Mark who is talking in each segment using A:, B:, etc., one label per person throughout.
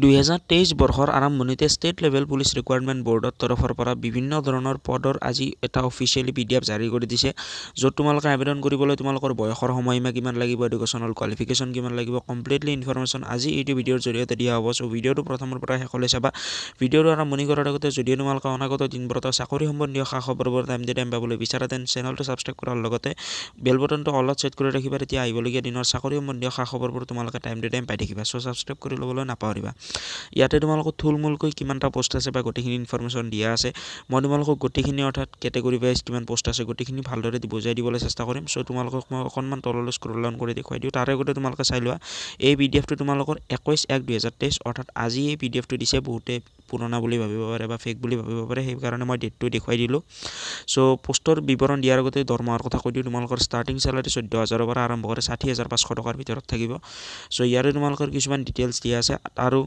A: দুহেজাৰ তেইছ বৰ্ষৰ আৰম্ভণিতে ষ্টেট লেভেল পুলিচ ৰিকুৱাৰমেণ্ট বৰ্ডৰ তৰফৰ পৰা বিভিন্ন ধৰণৰ পদৰ আজি এটা অফিচিয়েলি পি ডি এফ জাৰি কৰি দিছে য'ত তোমালোকে আবেদন কৰিবলৈ তোমালোকৰ বয়সৰ সময়সীমা কিমান লাগিব এডুকেশ্যনেল কোৱালিফিকেশ্যন কিমান লাগিব কমপ্লিটলি ইনফৰমেশ্যন আজি এইটো ভিডিঅ'ৰ জৰিয়তে দিয়া হ'ব চ' ভিডিঅ'টো প্ৰথমৰ পৰা শেষলৈ চাবা ভিডিঅ'টো আৰম্ভণি কৰাৰ আগতে যদি তোমালোকে অনাগত দিনবোৰত চাকৰি সম্বন্ধীয় সা খবৰবোৰ টাইম টু টাইম পাবলৈ বিচাৰা তেন চেনেলটো ছাবস্ক্ৰাইব কৰাৰ লগতে বেল বটনটো অলপ ছেট কৰি ৰাখিবা তেতিয়া আহিবলগীয়া দিনৰ চাকৰি সম্বন্ধীয় সা খবৰবোৰ তোমালোকে টাইম টু টাইম পাই থাকিবা চ' ছাবস্ক্ৰাইব কৰি ল'বলৈ নাপাহৰিবা ইয়াতে তোমালোকৰ থুলমূলকৈ কিমানটা পষ্ট আছে বা গোটেইখিনি ইনফৰ্মেশ্যন দিয়া আছে মই তোমালোকক গোটেইখিনি অৰ্থাৎ কেটেগৰী ৱাইজ কিমান পষ্ট আছে গোটেইখিনি ভালদৰে বুজাই দিবলৈ চেষ্টা কৰিম চ' তোমালোকক মই অকণমান তললৈ স্ক্ৰল ডাউন কৰি দেখুৱাই দিওঁ তাৰে আগতে তোমালোকে চাই লোৱা এই পি ডি এফটো তোমালোকৰ একৈছ এক দুহেজাৰ তেইছ অৰ্থাৎ আজি এই পি ডি এফটো দিছে বহুতে পুৰণা বুলি ভাবিব পাৰে বা ফেক বুলি ভাবিব পাৰে সেইকাৰণে মই ডেটটো দেখুৱাই দিলোঁ চ' পোষ্টৰ বিৱৰণ দিয়াৰ আগতে দৰমহাৰ কথা কৈ দিওঁ তোমালোকৰ ষ্টাৰ্টিং চেলাৰী চৈধ্য হাজাৰৰ পৰা আৰম্ভ কৰে ষাঠি হাজাৰ পাঁচশ টকাৰ ভিতৰত থাকিব চ' ইয়াৰে তোমালোকৰ কিছুমান ডিটেইলছ দিয়া আছে আৰু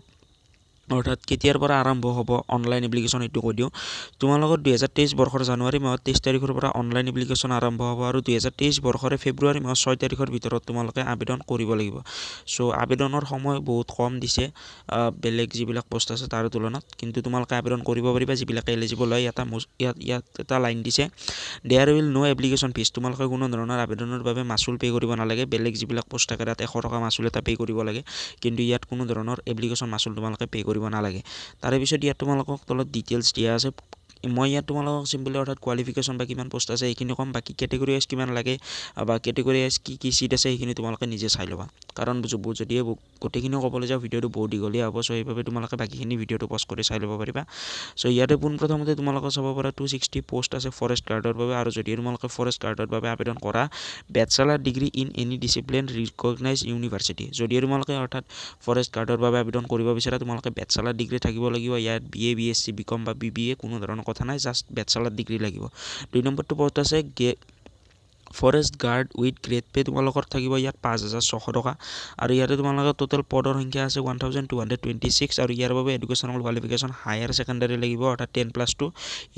A: অৰ্থাৎ কেতিয়াৰ পৰা আৰম্ভ হ'ব অনলাইন এপ্লিকেশ্যন এইটো কৈ দিওঁ তোমালোকৰ দুহেজাৰ তেইছ বৰ্ষৰ জানুৱাৰী মাহত তেইছ তাৰিখৰ পৰা অনলাইন এপ্লিকেশ্যন আৰম্ভ হ'ব আৰু দুহেজাৰ তেইছ বৰ্ষৰে ফেব্ৰুৱাৰী মাহৰ ছয় তাৰিখৰ ভিতৰত তোমালোকে আবেদন কৰিব লাগিব চ' আবেদনৰ সময় বহুত কম দিছে বেলেগ যিবিলাক পষ্ট আছে তাৰ তুলনাত কিন্তু তোমালোকে আবেদন কৰিব পাৰিবা যিবিলাকে এলিজিবল হয় এটা ইয়াত ইয়াত এটা লাইন দিছে there will no' application fees তোমালোকে কোনো ধৰণৰ আবেদনৰ বাবে মাচুল পে' কৰিব নালাগে বেলেগ যিবিলাক পষ্ট থাকে তাত এশ টকা মাচুল এটা পে' কৰিব লাগে কিন্তু ইয়াত কোনো ধৰণৰ এপ্লিকেশ্যন মাচুল তোমালোকে পে' কৰিব কৰিব নালাগে তাৰপিছত ইয়াত তোমালোকক তলত ডিটেইলছ দিয়া আছে মই ইয়াত তোমালোকক চিম্পলি অৰ্থাৎ কোৱালিফিকেশ্যন বা কিমান পষ্ট আছে সেইখিনি ক'ম বাকী কেটেগৰি ৱাইজ কিমান লাগে বা কেটেগৰি ৱাইজ কি কি চিট আছে সেইখিনি তোমালোকে নিজে চাই ল'বা কাৰণ যদি যদিহে গোটেইখিনি ক'বলৈ যাওঁ ভিডিঅ'টো বহুত দীঘলীয়া হ'ব চ' সেইবাবে তোমালোকে বাকীখিনি ভিডিঅ'টো পষ্ট কৰি চাই ল'ব পাৰিবা চ' ইয়াতে পোনপ্ৰথমতে তোমালোকৰ চাব পৰা টু ছিক্সটি পষ্ট আছে ফৰেষ্ট গাৰ্ডৰ বাবে আৰু যদিহে তোমালোকে ফৰেষ্ট গাৰ্ডৰ বাবে আবেদন কৰা bachelor degree in any discipline recognize university যদিহে তোমালোকে অৰ্থাৎ ফৰেষ্ট গাৰ্ডৰ বাবে আবেদন কৰিব বিচাৰা তোমালোকে বেচেলাৰ ডিগ্ৰী থাকিব লাগিব ইয়াত B A B S C B com বা বি বি এ কোনো ধৰণৰ কথা নাই জাষ্ট বেচেলাৰ ডিগ্ৰী লাগিব দুই নম্বৰটো পষ্ট আছে গে forest guard with grade pay তোমালোকৰ থাকিব ইয়াত পাঁচ হাজাৰ ছশ টকা আৰু ইয়াতে তোমালোকৰ টোটেল পদৰ সংখ্যা আছে one thousand two hundred twenty six আৰু ইয়াৰ বাবে এডুকেশ্যনেল কোৱালিফিকেশ্যন হায়াৰ ছেকেণ্ডেৰী লাগিব অৰ্থাৎ ten plus two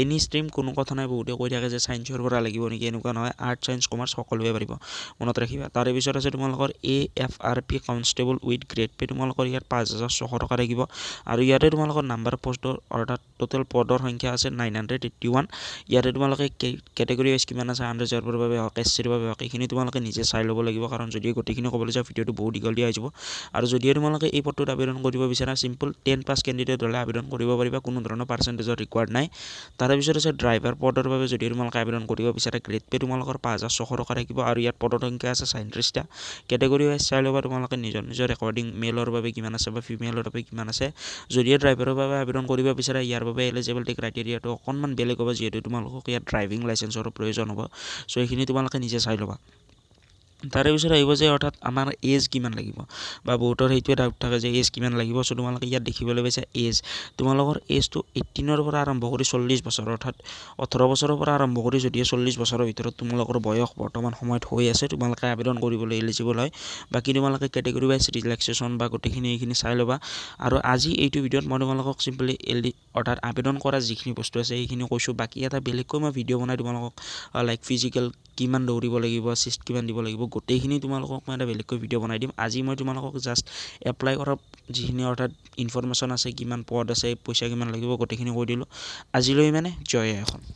A: any stream কোনো কথা নাই বহুতে কৈ থাকে যে ছায়েন্সৰ পৰা লাগিব নেকি এনেকুৱা নহয় আৰ্ট ছায়েন্স কমাৰ্চ সকলোৱে পাৰিব মনত ৰাখিবা তাৰপিছত আছে তোমালোকৰ A F R P constable with grade pay তোমালোকৰ ইয়াত পাঁচ হাজাৰ ছশ টকা থাকিব আৰু ইয়াতে তোমালোকৰ নাম্বাৰ পষ্টৰ অৰ্থাৎ টোটেল পদৰ সংখ্যা আছে নাইন হাণ্ড্ৰেড এইটি ওৱান ইয়াতে তোমালোকে কেটেগৰি ৱাইজ কিমান আছে আণ্ডাৰ জবৰ বাবে অ'কে এছিৰ বাবে বাকীখিনি তোমালোকে নিজে চাই ল'ব লাগিব কাৰণ যদি গোটেইখিনি ক'বলৈ যাওঁ ভিডিঅ'টো বহুত দীঘলীয়া হৈ যাব আৰু যদিহে তোমালোকে এই পদটোত আবেদন কৰিব বিচাৰা চিম্পল টেন পাছ কেণ্ডিডেট হ'লে আবেদন কৰিব পাৰিবা কোনো ধৰণৰ পাৰ্চেণ্টেজৰ ৰিকুৱাৰ্ড নাই তাৰপিছত আছে ড্ৰাইভাৰ পদৰ বাবে যদি তোমালোকে আবেদন কৰিব বিচাৰা গ্ৰেড পে তোমালোকৰ পাঁচ হাজাৰ ছশ টকা থাকিব আৰু ইয়াত পদৰ সংখ্যা আছে চাইত্ৰিছটা কেটেগৰী ৱাইজ চাই ল'বা তোমালোকে নিজৰ নিজৰ ৰেকৰ্ডিং মেলৰ বাবে কিমান আছে বা ফিমেলৰ বাবে কিমান আছে যদিহে ড্ৰাইভাৰৰ বাবে আবেদন কৰিব বিচাৰা ইয়াৰ বাবে এলিজিবিলিটি ক্ৰাইটেৰিয়াটো অকণমান বেলেগ হ'ব যিহেতু তোমালোকক ইয়াত ড্ৰাইভিং লাইচেঞ্চৰ প্ৰয়োজন হ'ব চ' এইখিনি তোমালোকে আমাকে নিচে সাইড বা তাৰে পিছত আহিব যে অৰ্থাৎ আমাৰ এজ কিমান লাগিব বা বহুতৰ সেইটোৱে ডাউট থাকে যে এজ কিমান লাগিব চ' তোমালোকে ইয়াত দেখিবলৈ পাইছা এজ তোমালোকৰ এজটো এইটিনৰ পৰা আৰম্ভ কৰি চল্লিছ বছৰ অৰ্থাৎ ওঠৰ বছৰৰ পৰা আৰম্ভ কৰি যদিও চল্লিছ বছৰৰ ভিতৰত তোমালোকৰ বয়স বৰ্তমান সময়ত হৈ আছে তোমালোকে আবেদন কৰিবলৈ এলিজিবল হয় বাকী তোমালোকে কেটেগৰি ৱাইজ ৰিলেক্সেশ্যন বা গোটেইখিনি এইখিনি চাই ল'বা আৰু আজি এইটো ভিডিঅ'ত মই তোমালোকক চিম্পলি এলি অৰ্থাৎ আবেদন কৰা যিখিনি বস্তু আছে সেইখিনি কৈছোঁ বাকী এটা বেলেগকৈ মই ভিডিঅ' বনাই তোমালোকক লাইক ফিজিকেল কিমান দৌৰিব লাগিব চিষ্ট কিমান দিব লাগিব সেইবোৰ গোটেইখিনি তোমালোকক মই এটা বেলেগকৈ ভিডিঅ' বনাই দিম আজি মই তোমালোকক জাষ্ট এপ্লাই কৰা যিখিনি অৰ্থাৎ ইনফৰ্মেশ্যন আছে কিমান পদ আছে পইচা কিমান লাগিব গোটেইখিনি কৈ দিলোঁ আজিলৈ মানে জয় এখন